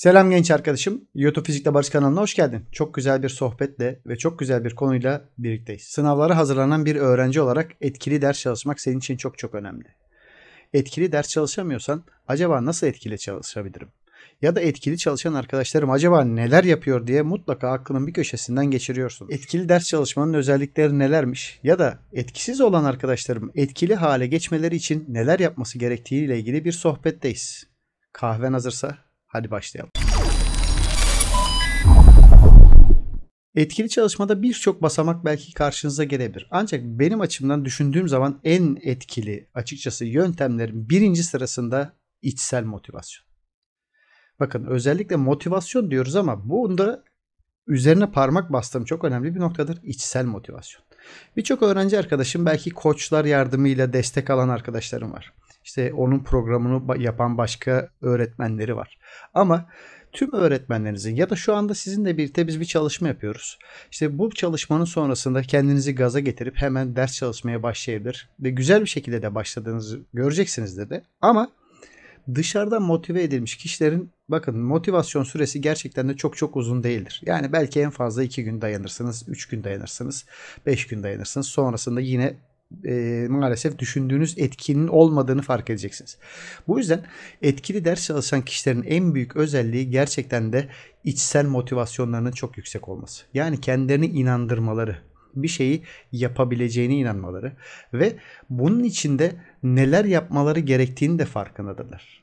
Selam genç arkadaşım. YouTube Fizikte Barış kanalına hoş geldin. Çok güzel bir sohbetle ve çok güzel bir konuyla birlikteyiz. Sınavlara hazırlanan bir öğrenci olarak etkili ders çalışmak senin için çok çok önemli. Etkili ders çalışamıyorsan acaba nasıl etkili çalışabilirim? Ya da etkili çalışan arkadaşlarım acaba neler yapıyor diye mutlaka aklının bir köşesinden geçiriyorsun. Etkili ders çalışmanın özellikleri nelermiş ya da etkisiz olan arkadaşlarım etkili hale geçmeleri için neler yapması gerektiğiyle ilgili bir sohbetteyiz. Kahven hazırsa Hadi başlayalım. Etkili çalışmada birçok basamak belki karşınıza gelebilir. Ancak benim açımdan düşündüğüm zaman en etkili açıkçası yöntemlerin birinci sırasında içsel motivasyon. Bakın özellikle motivasyon diyoruz ama bunda üzerine parmak bastığım çok önemli bir noktadır içsel motivasyon. Birçok öğrenci arkadaşım belki koçlar yardımıyla destek alan arkadaşlarım var. İşte onun programını yapan başka öğretmenleri var. Ama tüm öğretmenlerinizin ya da şu anda sizinle birlikte biz bir çalışma yapıyoruz. İşte bu çalışmanın sonrasında kendinizi gaza getirip hemen ders çalışmaya başlayabilir ve güzel bir şekilde de başladığınızı göreceksiniz dedi. Ama dışarıdan motive edilmiş kişilerin bakın motivasyon süresi gerçekten de çok çok uzun değildir. Yani belki en fazla 2 gün dayanırsınız, 3 gün dayanırsınız, 5 gün dayanırsınız. Sonrasında yine e, maalesef düşündüğünüz etkinin olmadığını fark edeceksiniz. Bu yüzden etkili ders çalışan kişilerin en büyük özelliği gerçekten de içsel motivasyonlarının çok yüksek olması. Yani kendilerini inandırmaları, bir şeyi yapabileceğine inanmaları ve bunun içinde neler yapmaları gerektiğini de farkındadırlar.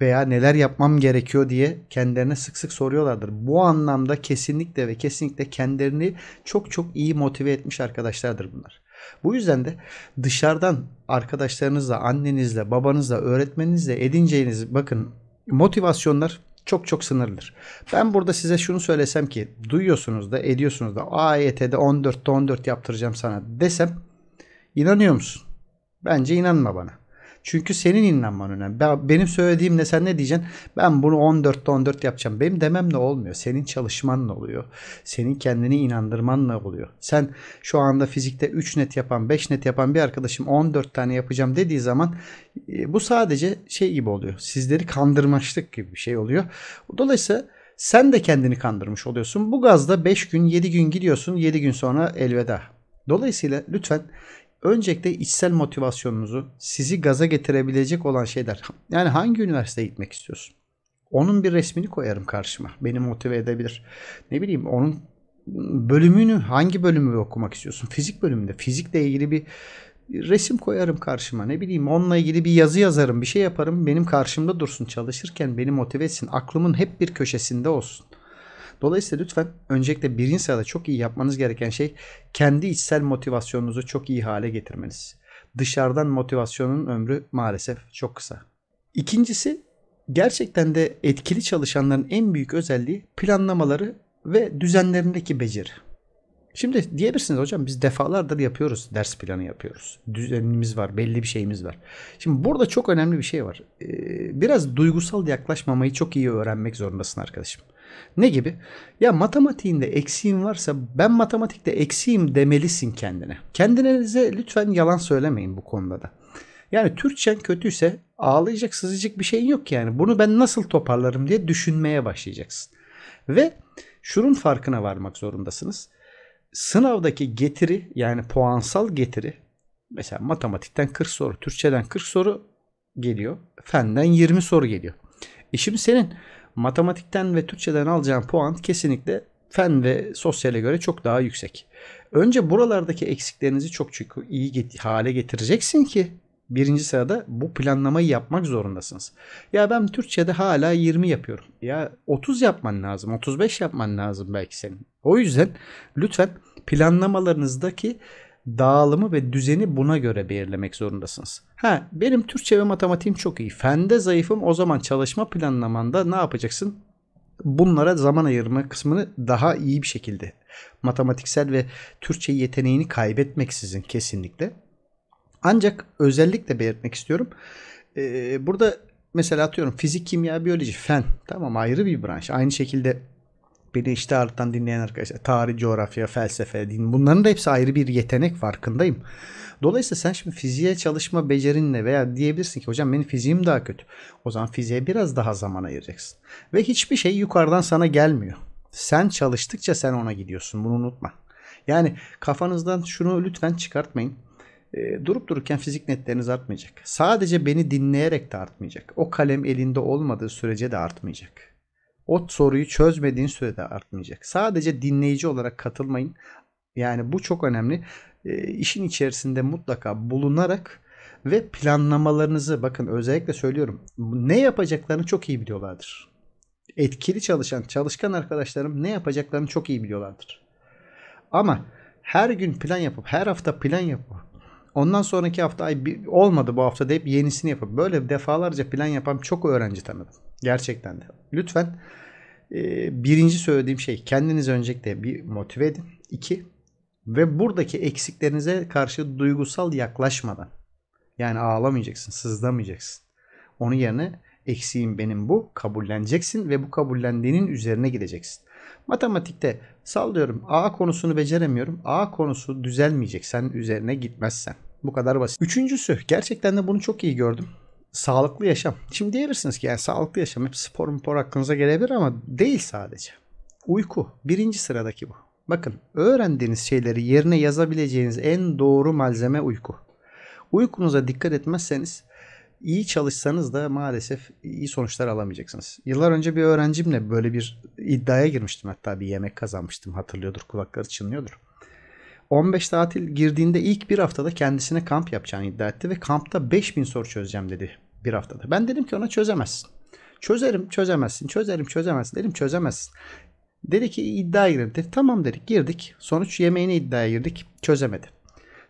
Veya neler yapmam gerekiyor diye kendilerine sık sık soruyorlardır. Bu anlamda kesinlikle ve kesinlikle kendilerini çok çok iyi motive etmiş arkadaşlardır bunlar. Bu yüzden de dışarıdan arkadaşlarınızla, annenizle, babanızla, öğretmeninizle edineceğiniz bakın motivasyonlar çok çok sınırlıdır. Ben burada size şunu söylesem ki duyuyorsunuz da ediyorsunuz da AYT'de 14'te 14 yaptıracağım sana desem inanıyor musun? Bence inanma bana. Çünkü senin inanman önemli. Ben, benim söylediğimle sen ne diyeceksin? Ben bunu 14'te 14 yapacağım. Benim dememle olmuyor. Senin çalışmanla oluyor. Senin kendini inandırmanla oluyor. Sen şu anda fizikte 3 net yapan 5 net yapan bir arkadaşım 14 tane yapacağım dediği zaman e, bu sadece şey gibi oluyor. Sizleri kandırmaçlık gibi bir şey oluyor. Dolayısıyla sen de kendini kandırmış oluyorsun. Bu gazda 5 gün 7 gün gidiyorsun 7 gün sonra elveda. Dolayısıyla lütfen Öncelikle içsel motivasyonunuzu, sizi gaza getirebilecek olan şeyler. Yani hangi üniversiteye gitmek istiyorsun? Onun bir resmini koyarım karşıma. Beni motive edebilir. Ne bileyim onun bölümünü hangi bölümü okumak istiyorsun? Fizik bölümünde. Fizikle ilgili bir resim koyarım karşıma. Ne bileyim onunla ilgili bir yazı yazarım. Bir şey yaparım. Benim karşımda dursun çalışırken beni motive etsin. Aklımın hep bir köşesinde olsun. Dolayısıyla lütfen öncelikle birinci sırada çok iyi yapmanız gereken şey kendi içsel motivasyonunuzu çok iyi hale getirmeniz. Dışarıdan motivasyonun ömrü maalesef çok kısa. İkincisi gerçekten de etkili çalışanların en büyük özelliği planlamaları ve düzenlerindeki beceri. Şimdi diyebilirsiniz hocam biz defalardır yapıyoruz. Ders planı yapıyoruz. Düzenimiz var. Belli bir şeyimiz var. Şimdi burada çok önemli bir şey var. Ee, biraz duygusal yaklaşmamayı çok iyi öğrenmek zorundasın arkadaşım. Ne gibi? Ya matematiğinde eksiğin varsa ben matematikte eksiğim demelisin kendine. Kendinize lütfen yalan söylemeyin bu konuda da. Yani Türkçen kötüyse ağlayacak sızacak bir şeyin yok yani. Bunu ben nasıl toparlarım diye düşünmeye başlayacaksın. Ve şunun farkına varmak zorundasınız. Sınavdaki getiri yani puansal getiri mesela matematikten 40 soru, Türkçeden 40 soru geliyor. Fenden 20 soru geliyor. E şimdi senin matematikten ve Türkçeden alacağın puan kesinlikle fen ve sosyale göre çok daha yüksek. Önce buralardaki eksiklerinizi çok çok iyi get hale getireceksin ki birinci sırada bu planlamayı yapmak zorundasınız. Ya ben Türkçe'de hala 20 yapıyorum. Ya 30 yapman lazım, 35 yapman lazım belki senin. O yüzden lütfen planlamalarınızdaki dağılımı ve düzeni buna göre belirlemek zorundasınız. Ha benim Türkçe ve matematiğim çok iyi. Fende zayıfım o zaman çalışma planlamanda ne yapacaksın? Bunlara zaman ayırma kısmını daha iyi bir şekilde matematiksel ve Türkçe yeteneğini kaybetmeksizin kesinlikle. Ancak özellikle belirtmek istiyorum. Ee, burada mesela atıyorum fizik, kimya, biyoloji, fen tamam ayrı bir branş. Aynı şekilde Beni işte ağırlıktan dinleyen arkadaşlar tarih, coğrafya, felsefe, din bunların da hepsi ayrı bir yetenek farkındayım. Dolayısıyla sen şimdi fiziğe çalışma becerinle veya diyebilirsin ki hocam benim fiziğim daha kötü. O zaman fiziğe biraz daha zaman ayıracaksın. Ve hiçbir şey yukarıdan sana gelmiyor. Sen çalıştıkça sen ona gidiyorsun bunu unutma. Yani kafanızdan şunu lütfen çıkartmayın ee, durup dururken fizik netleriniz artmayacak. Sadece beni dinleyerek de artmayacak. O kalem elinde olmadığı sürece de artmayacak. O soruyu çözmediğin sürede artmayacak. Sadece dinleyici olarak katılmayın. Yani bu çok önemli. E, işin içerisinde mutlaka bulunarak ve planlamalarınızı bakın özellikle söylüyorum. Ne yapacaklarını çok iyi biliyorlardır. Etkili çalışan, çalışkan arkadaşlarım ne yapacaklarını çok iyi biliyorlardır. Ama her gün plan yapıp, her hafta plan yapıp Ondan sonraki hafta ay olmadı bu hafta deyip yenisini yapıp böyle defalarca plan yapan çok öğrenci tanıdım. Gerçekten de. Lütfen e, birinci söylediğim şey kendiniz öncelikle bir motive edin. İki ve buradaki eksiklerinize karşı duygusal yaklaşmadan yani ağlamayacaksın, sızlamayacaksın. Onun yerine eksiğim benim bu kabulleneceksin ve bu kabullendiğinin üzerine gideceksin. Matematikte Sallıyorum. A konusunu beceremiyorum. A konusu düzelmeyecek sen üzerine gitmezsen. Bu kadar basit. Üçüncüsü gerçekten de bunu çok iyi gördüm. Sağlıklı yaşam. Şimdi diyebilirsiniz ki yani sağlıklı yaşam hep spor spor aklınıza gelebilir ama değil sadece. Uyku birinci sıradaki bu. Bakın öğrendiğiniz şeyleri yerine yazabileceğiniz en doğru malzeme uyku. Uykunuza dikkat etmezseniz iyi çalışsanız da maalesef iyi sonuçlar alamayacaksınız. Yıllar önce bir öğrencimle böyle bir iddiaya girmiştim. Hatta bir yemek kazanmıştım. Hatırlıyordur, kulakları çınlıyordur. 15 tatil girdiğinde ilk bir haftada kendisine kamp yapacağını iddia etti ve kampta 5000 soru çözeceğim dedi bir haftada. Ben dedim ki ona çözemezsin. Çözerim çözemezsin, çözerim çözemezsin dedim çözemezsin. Dedi ki iddia girdi. Tamam dedik girdik. Sonuç yemeğine iddiaya girdik çözemedi.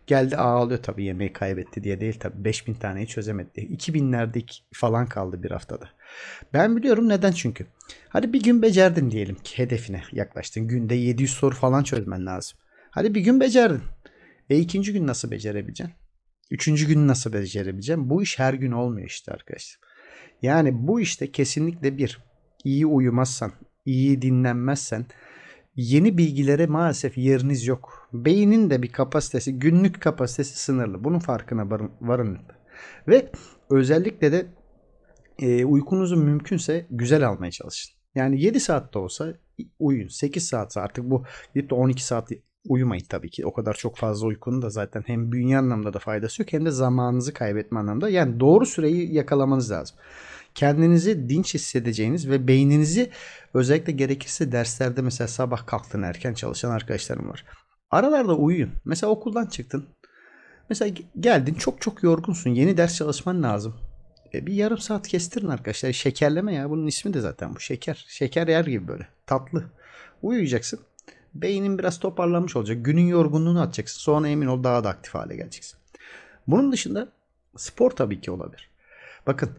Geldi ağlıyor tabii yemeği kaybetti diye değil tabii. 5000 taneyi çözemedi. 2000'lerde falan kaldı bir haftada. Ben biliyorum neden çünkü. Hadi bir gün becerdin diyelim ki hedefine yaklaştın. Günde 700 soru falan çözmen lazım. Hadi bir gün becerdin. E ikinci gün nasıl becerebileceksin? Üçüncü gün nasıl becerebileceğim? Bu iş her gün olmuyor işte arkadaşlar. Yani bu işte kesinlikle bir iyi uyumazsan, iyi dinlenmezsen, yeni bilgilere maalesef yeriniz yok. Beynin de bir kapasitesi, günlük kapasitesi sınırlı. Bunun farkına varın, Ve özellikle de e, uykunuzu mümkünse güzel almaya çalışın. Yani 7 saat de olsa uyuyun. 8 saatse artık bu gidip de 12 saat uyumayın tabii ki. O kadar çok fazla uykunun da zaten hem bünye anlamda da faydası yok hem de zamanınızı kaybetme anlamda. Yani doğru süreyi yakalamanız lazım kendinizi dinç hissedeceğiniz ve beyninizi özellikle gerekirse derslerde mesela sabah kalktın erken çalışan arkadaşlarım var. Aralarda uyuyun. Mesela okuldan çıktın. Mesela geldin çok çok yorgunsun. Yeni ders çalışman lazım. E bir yarım saat kestirin arkadaşlar. Şekerleme ya. Bunun ismi de zaten bu. Şeker. Şeker yer gibi böyle. Tatlı. Uyuyacaksın. Beynin biraz toparlanmış olacak. Günün yorgunluğunu atacaksın. Sonra emin ol daha da aktif hale geleceksin. Bunun dışında spor tabii ki olabilir. Bakın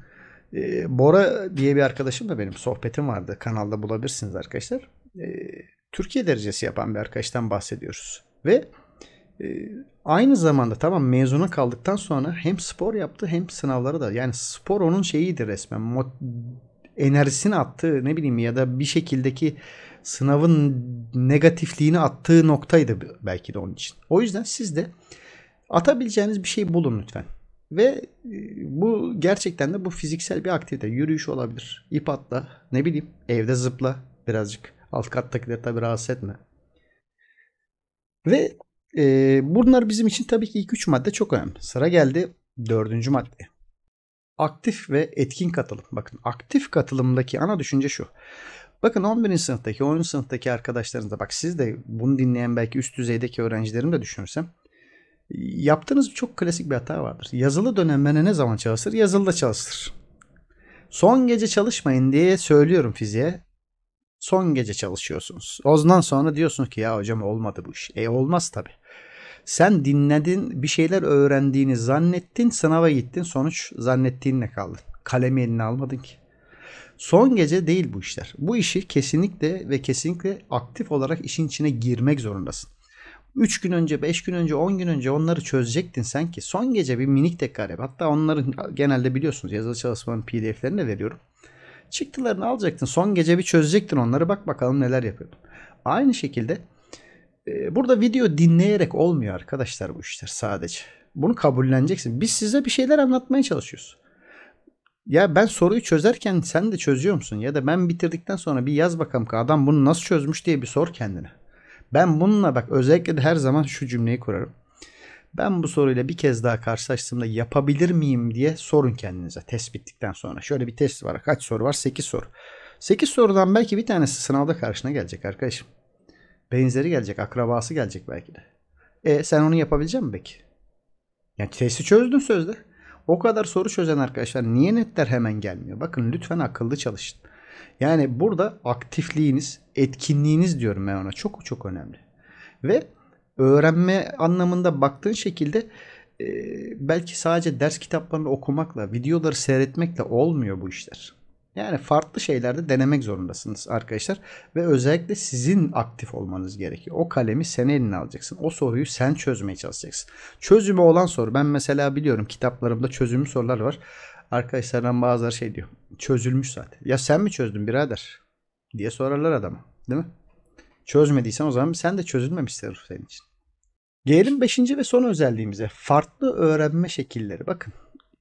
e, Bora diye bir arkadaşım da benim sohbetim vardı. Kanalda bulabilirsiniz arkadaşlar. E, Türkiye derecesi yapan bir arkadaştan bahsediyoruz. Ve e, aynı zamanda tamam mezuna kaldıktan sonra hem spor yaptı hem sınavları da. Yani spor onun şeyiydi resmen. Mot- enerjisini attığı ne bileyim ya da bir şekildeki sınavın negatifliğini attığı noktaydı belki de onun için. O yüzden siz de atabileceğiniz bir şey bulun lütfen. Ve e, bu gerçekten de bu fiziksel bir aktivite. Yürüyüş olabilir. İp atla. Ne bileyim evde zıpla birazcık. Alt kattakileri tabi rahatsız etme. Ve e, bunlar bizim için tabii ki ilk üç madde çok önemli. Sıra geldi dördüncü maddeye. Aktif ve etkin katılım. Bakın aktif katılımdaki ana düşünce şu. Bakın 11. sınıftaki, 10. sınıftaki arkadaşlarınızda bak siz de bunu dinleyen belki üst düzeydeki öğrencilerim de düşünürsem yaptığınız çok klasik bir hata vardır. Yazılı dönemene ne zaman çalışır? Yazılıda çalıştır. Son gece çalışmayın diye söylüyorum fiziğe. Son gece çalışıyorsunuz. Ondan sonra diyorsunuz ki ya hocam olmadı bu iş. E olmaz tabi. Sen dinledin, bir şeyler öğrendiğini zannettin, sınava gittin. Sonuç zannettiğinle kaldı. Kalemi eline almadın ki. Son gece değil bu işler. Bu işi kesinlikle ve kesinlikle aktif olarak işin içine girmek zorundasın. 3 gün önce, 5 gün önce, 10 gün önce onları çözecektin sanki. Son gece bir minik tekrar yap. Hatta onların genelde biliyorsunuz yazılı çalışmanın pdf'lerini de veriyorum. Çıktılarını alacaktın. Son gece bir çözecektin onları. Bak bakalım neler yapıyordun. Aynı şekilde e, burada video dinleyerek olmuyor arkadaşlar bu işler sadece. Bunu kabulleneceksin. Biz size bir şeyler anlatmaya çalışıyoruz. Ya ben soruyu çözerken sen de çözüyor musun? Ya da ben bitirdikten sonra bir yaz bakalım ki adam bunu nasıl çözmüş diye bir sor kendine. Ben bununla bak özellikle de her zaman şu cümleyi kurarım. Ben bu soruyla bir kez daha karşılaştığımda yapabilir miyim diye sorun kendinize test bittikten sonra. Şöyle bir test var. Kaç soru var? 8 soru. 8 sorudan belki bir tanesi sınavda karşına gelecek arkadaşım. Benzeri gelecek, akrabası gelecek belki de. E sen onu yapabilecek misin peki? Yani testi çözdün sözde. O kadar soru çözen arkadaşlar niye netler hemen gelmiyor? Bakın lütfen akıllı çalışın. Yani burada aktifliğiniz, etkinliğiniz diyorum ben ona çok çok önemli. Ve öğrenme anlamında baktığın şekilde e, belki sadece ders kitaplarını okumakla, videoları seyretmekle olmuyor bu işler. Yani farklı şeylerde denemek zorundasınız arkadaşlar. Ve özellikle sizin aktif olmanız gerekiyor. O kalemi sen eline alacaksın. O soruyu sen çözmeye çalışacaksın. Çözümü olan soru. Ben mesela biliyorum kitaplarımda çözümlü sorular var. Arkadaşlardan bazıları şey diyor. Çözülmüş zaten. Ya sen mi çözdün birader? Diye sorarlar adama. Değil mi? Çözmediysen o zaman sen de çözülmemişsin senin için. Gelelim beşinci ve son özelliğimize. Farklı öğrenme şekilleri. Bakın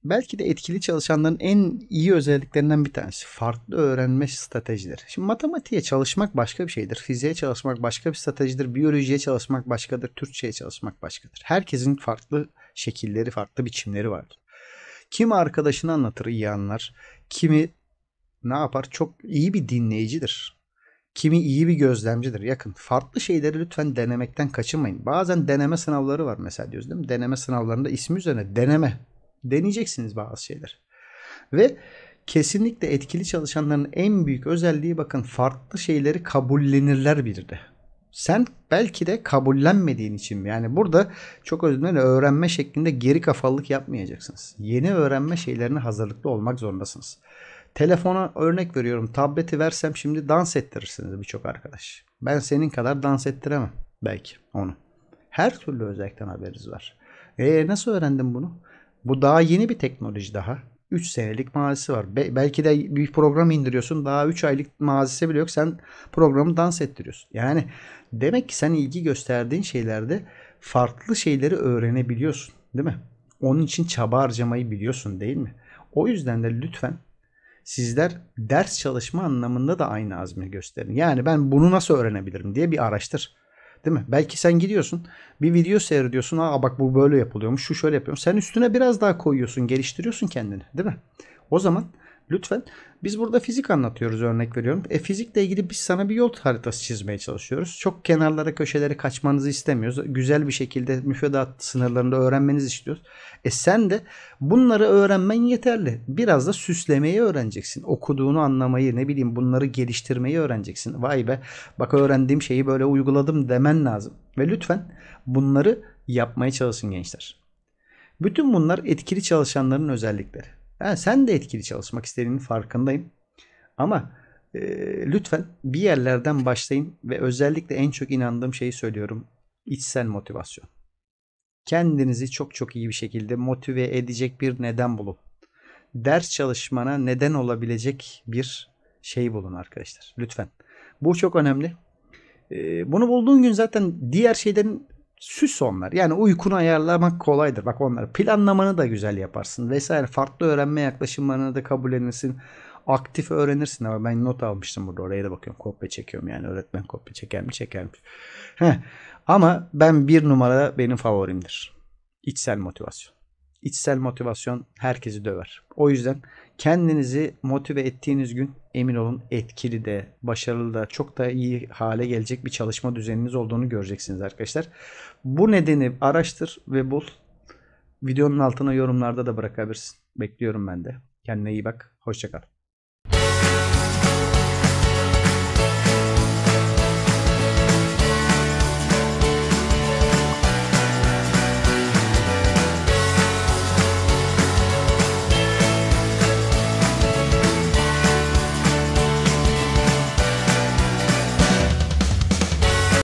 belki de etkili çalışanların en iyi özelliklerinden bir tanesi. Farklı öğrenme stratejileri. Şimdi matematiğe çalışmak başka bir şeydir. Fiziğe çalışmak başka bir stratejidir. Biyolojiye çalışmak başkadır. Türkçeye çalışmak başkadır. Herkesin farklı şekilleri, farklı biçimleri vardır. Kim arkadaşını anlatır iyi anlar. Kimi ne yapar? Çok iyi bir dinleyicidir. Kimi iyi bir gözlemcidir. Yakın. Farklı şeyleri lütfen denemekten kaçınmayın. Bazen deneme sınavları var mesela diyoruz değil mi? Deneme sınavlarında ismi üzerine deneme. Deneyeceksiniz bazı şeyler. Ve kesinlikle etkili çalışanların en büyük özelliği bakın farklı şeyleri kabullenirler bir de. Sen belki de kabullenmediğin için yani burada çok özür öğrenme şeklinde geri kafalılık yapmayacaksınız. Yeni öğrenme şeylerine hazırlıklı olmak zorundasınız. Telefona örnek veriyorum. Tableti versem şimdi dans ettirirsiniz birçok arkadaş. Ben senin kadar dans ettiremem belki onu. Her türlü özellikten haberiniz var. E nasıl öğrendin bunu? Bu daha yeni bir teknoloji daha. 3 senelik mazisi var. Be- belki de bir program indiriyorsun. Daha 3 aylık mazisi bile yok. Sen programı dans ettiriyorsun. Yani demek ki sen ilgi gösterdiğin şeylerde farklı şeyleri öğrenebiliyorsun. Değil mi? Onun için çaba harcamayı biliyorsun değil mi? O yüzden de lütfen sizler ders çalışma anlamında da aynı azmi gösterin. Yani ben bunu nasıl öğrenebilirim diye bir araştır. Değil mi? Belki sen gidiyorsun bir video seyrediyorsun. Aa bak bu böyle yapılıyormuş şu şöyle yapıyorum. Sen üstüne biraz daha koyuyorsun geliştiriyorsun kendini değil mi? O zaman Lütfen. Biz burada fizik anlatıyoruz örnek veriyorum. E fizikle ilgili biz sana bir yol haritası çizmeye çalışıyoruz. Çok kenarlara köşelere kaçmanızı istemiyoruz. Güzel bir şekilde müfredat sınırlarında öğrenmenizi istiyoruz. E sen de bunları öğrenmen yeterli. Biraz da süslemeyi öğreneceksin. Okuduğunu anlamayı ne bileyim bunları geliştirmeyi öğreneceksin. Vay be bak öğrendiğim şeyi böyle uyguladım demen lazım. Ve lütfen bunları yapmaya çalışın gençler. Bütün bunlar etkili çalışanların özellikleri. Ha, sen de etkili çalışmak istediğinin farkındayım. Ama e, lütfen bir yerlerden başlayın ve özellikle en çok inandığım şeyi söylüyorum. İçsel motivasyon. Kendinizi çok çok iyi bir şekilde motive edecek bir neden bulun. Ders çalışmana neden olabilecek bir şey bulun arkadaşlar. Lütfen. Bu çok önemli. E, bunu bulduğun gün zaten diğer şeylerin Süs onlar. Yani uykunu ayarlamak kolaydır. Bak onlar planlamanı da güzel yaparsın vesaire. Farklı öğrenme yaklaşımlarını da kabul edilsin. Aktif öğrenirsin ama ben not almıştım burada. Oraya da bakıyorum. Kopya çekiyorum yani. Öğretmen kopya çeker mi çeker mi? Heh. Ama ben bir numara benim favorimdir. İçsel motivasyon. İçsel motivasyon herkesi döver. O yüzden kendinizi motive ettiğiniz gün emin olun etkili de başarılı da çok da iyi hale gelecek bir çalışma düzeniniz olduğunu göreceksiniz arkadaşlar. Bu nedeni araştır ve bul. Videonun altına yorumlarda da bırakabilirsin. Bekliyorum ben de. Kendine iyi bak. Hoşçakal.